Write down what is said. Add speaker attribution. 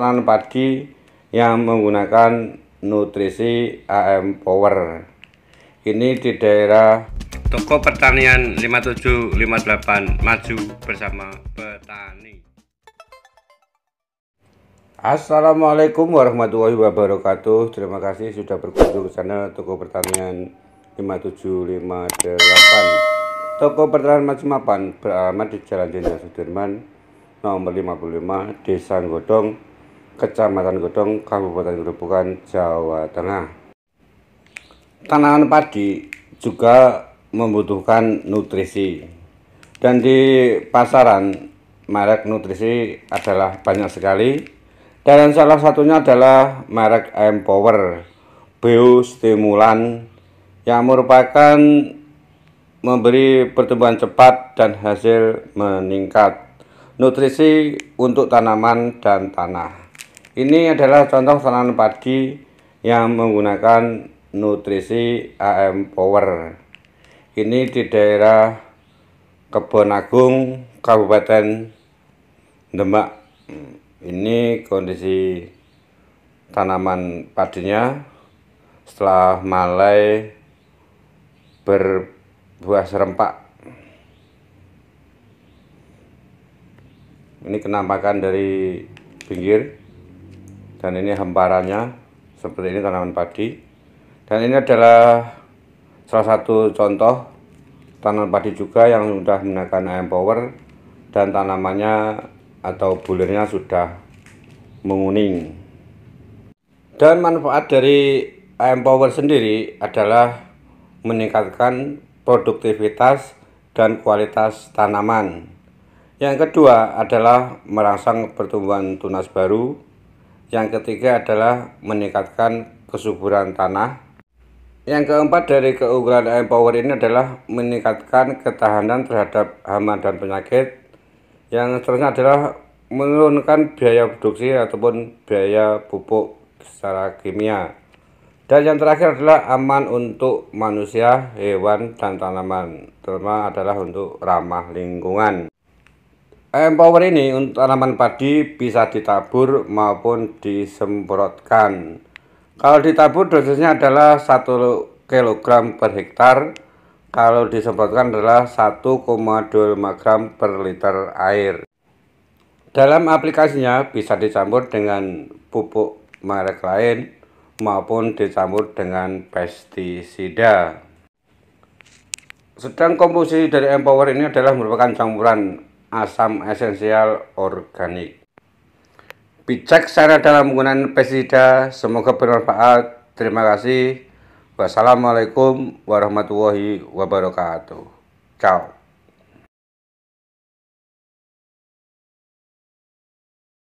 Speaker 1: Tanaman padi yang menggunakan nutrisi AM Power. Ini di daerah Toko Pertanian 5758 Maju bersama petani. Assalamualaikum warahmatullahi wabarakatuh. Terima kasih sudah berkunjung ke channel Toko Pertanian 5758. Toko Pertanian maju Mapan beralamat di Jalan Jenderal Sudirman nomor 55 Desa Godong, Kecamatan Godong, Kabupaten Gerobokan, Jawa Tengah. Tanaman padi juga membutuhkan nutrisi. Dan di pasaran merek nutrisi adalah banyak sekali. Dan salah satunya adalah merek Empower Power Stimulan yang merupakan memberi pertumbuhan cepat dan hasil meningkat. Nutrisi untuk tanaman dan tanah. Ini adalah contoh tanaman padi yang menggunakan nutrisi AM Power. Ini di daerah Kebon Agung, Kabupaten Demak. Ini kondisi tanaman padinya setelah malai berbuah serempak. Ini kenampakan dari pinggir dan ini hamparannya seperti ini tanaman padi dan ini adalah salah satu contoh tanaman padi juga yang sudah menggunakan AM power dan tanamannya atau bulirnya sudah menguning dan manfaat dari AM power sendiri adalah meningkatkan produktivitas dan kualitas tanaman yang kedua adalah merangsang pertumbuhan tunas baru yang ketiga adalah meningkatkan kesuburan tanah. Yang keempat dari keunggulan Power ini adalah meningkatkan ketahanan terhadap hama dan penyakit. Yang seterusnya adalah menurunkan biaya produksi ataupun biaya pupuk secara kimia. Dan yang terakhir adalah aman untuk manusia, hewan, dan tanaman, terutama adalah untuk ramah lingkungan. Empower eh, ini untuk tanaman padi bisa ditabur maupun disemprotkan. Kalau ditabur dosisnya adalah 1 kg per hektar, kalau disemprotkan adalah 1,25 gram per liter air. Dalam aplikasinya bisa dicampur dengan pupuk merek lain maupun dicampur dengan pestisida. Sedang komposisi dari Empower ini adalah merupakan campuran asam esensial organik. Bijak secara dalam penggunaan pestisida, semoga bermanfaat. Terima kasih. Wassalamualaikum warahmatullahi wabarakatuh. Ciao.